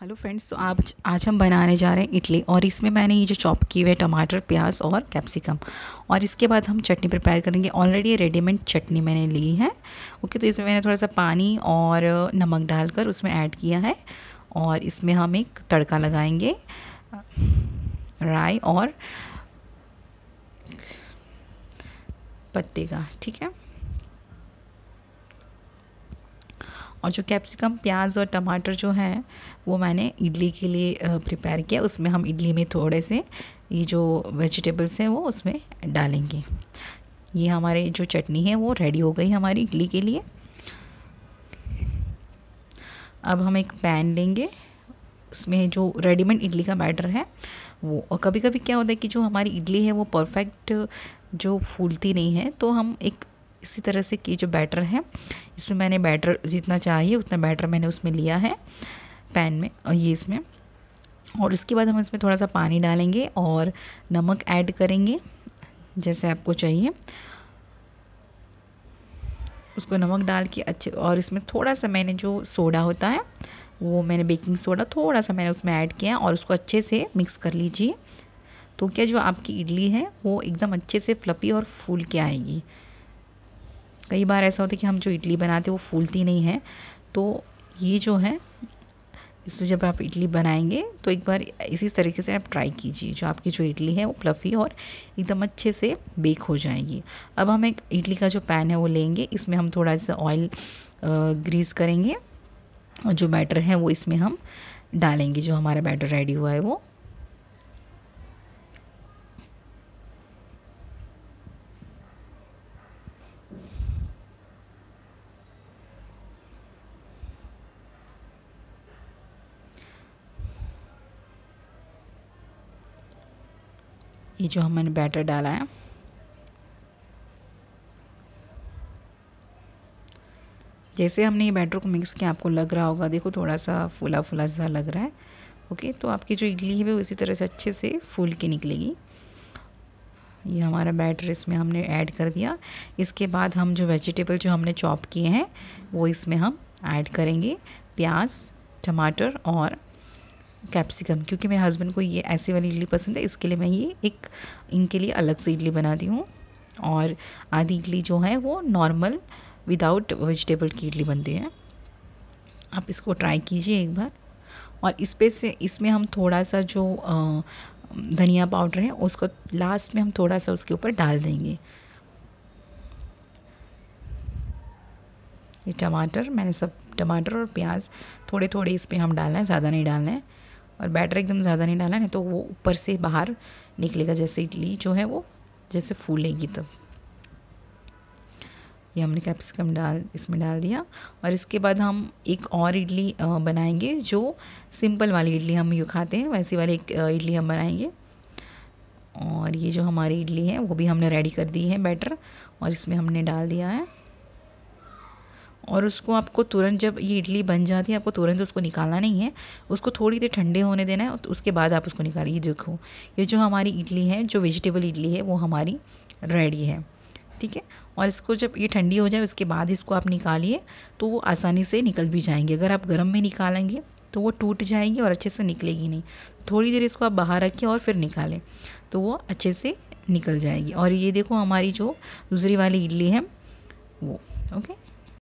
hello friends तो आप आज हम बनाने जा रहे हैं इडली और इसमें मैंने ये जो चॉप किए हुए टमाटर प्याज और कैप्सिकम और इसके बाद हम चटनी प्रिपेयर करेंगे ऑलरेडी ये रेडीमेड चटनी मैंने ली है ओके तो इसमें मैंने थोड़ा सा पानी और नमक डालकर उसमें ऐड किया है और इसमें हम एक तड़का लगाएंगे राई और पत्ते का ठीक है और जो कैप्सिकम प्याज और टमाटर जो है वो मैंने इडली के लिए प्रिपेयर किया उसमें हम इडली में थोड़े से ये जो वेजिटेबल्स हैं वो उसमें डालेंगे ये हमारे जो चटनी है वो रेडी हो गई हमारी इडली के लिए अब हम एक पैन लेंगे उसमें जो रेडीमेड इडली का बैटर है वो और कभी कभी क्या होता है कि जो हमारी इडली है वो परफेक्ट जो फूलती नहीं है तो हम एक इसी तरह से कि जो बैटर है इसमें मैंने बैटर जितना चाहिए उतना बैटर मैंने उसमें लिया है पैन में और ये इसमें और उसके बाद हम इसमें थोड़ा सा पानी डालेंगे और नमक ऐड करेंगे जैसे आपको चाहिए उसको नमक डाल के अच्छे और इसमें थोड़ा सा मैंने जो सोडा होता है वो मैंने बेकिंग सोडा थोड़ा सा मैंने उसमें ऐड किया और उसको अच्छे से मिक्स कर लीजिए तो क्या जो आपकी इडली है वो एकदम अच्छे से फ्लपी और फूल के आएगी कई बार ऐसा होता है कि हम जो इडली बनाते हैं वो फूलती नहीं है तो ये जो है इसको जब आप इडली बनाएंगे तो एक बार इसी तरीके से आप ट्राई कीजिए जो आपकी जो इडली है वो प्लफी और एकदम अच्छे से बेक हो जाएगी अब हम एक इडली का जो पैन है वो लेंगे इसमें हम थोड़ा सा ऑयल ग्रीस करेंगे और जो बैटर है वो इसमें हम डालेंगे जो हमारा बैटर रेडी हुआ है वो ये जो हमने बैटर डाला है जैसे हमने ये बैटर को मिक्स किया आपको लग रहा होगा देखो थोड़ा सा फूला फूला सा लग रहा है ओके तो आपकी जो इडली है वो इसी तरह से अच्छे से फूल के निकलेगी ये हमारा बैटर इसमें हमने ऐड कर दिया इसके बाद हम जो वेजिटेबल जो हमने चॉप किए हैं वो इसमें हम ऐड करेंगे प्याज टमाटर और कैप्सिकम क्योंकि मेरे हस्बैंड को ये ऐसी वाली इडली पसंद है इसके लिए मैं ये एक इनके लिए अलग से इडली बनाती हूँ और आधी इडली जो है वो नॉर्मल विदाउट वेजिटेबल की इडली बनती है आप इसको ट्राई कीजिए एक बार और इस पे से इसमें हम थोड़ा सा जो धनिया पाउडर है उसको लास्ट में हम थोड़ा सा उसके ऊपर डाल देंगे ये टमाटर मैंने सब टमाटर और प्याज थोड़े थोड़े इस पर हम डालना है ज़्यादा नहीं डालना है और बैटर एकदम ज़्यादा नहीं डाला नहीं तो वो ऊपर से बाहर निकलेगा जैसे इडली जो है वो जैसे फूलेगी तब ये हमने कैप्सिकम डाल इसमें डाल दिया और इसके बाद हम एक और इडली बनाएंगे जो सिंपल वाली इडली हम यू खाते हैं वैसी वाली एक इडली हम बनाएंगे और ये जो हमारी इडली है वो भी हमने रेडी कर दी है बैटर और इसमें हमने डाल दिया है और उसको आपको तुरंत जब ये इडली बन जाती है आपको तुरंत उसको निकालना नहीं है उसको थोड़ी देर ठंडे होने देना है और तो उसके बाद आप उसको निकालिए देखो ये जो हमारी इडली है जो वेजिटेबल इडली है वो हमारी रेडी है ठीक है और इसको जब ये ठंडी हो जाए उसके बाद इसको आप निकालिए तो वो आसानी से निकल भी जाएंगे अगर आप गर्म में निकालेंगे तो वो टूट जाएगी और अच्छे से निकलेगी नहीं थोड़ी देर इसको आप बाहर रखिए और फिर निकालें तो वो अच्छे से निकल जाएगी और ये देखो हमारी जो दूसरी वाली इडली है वो ओके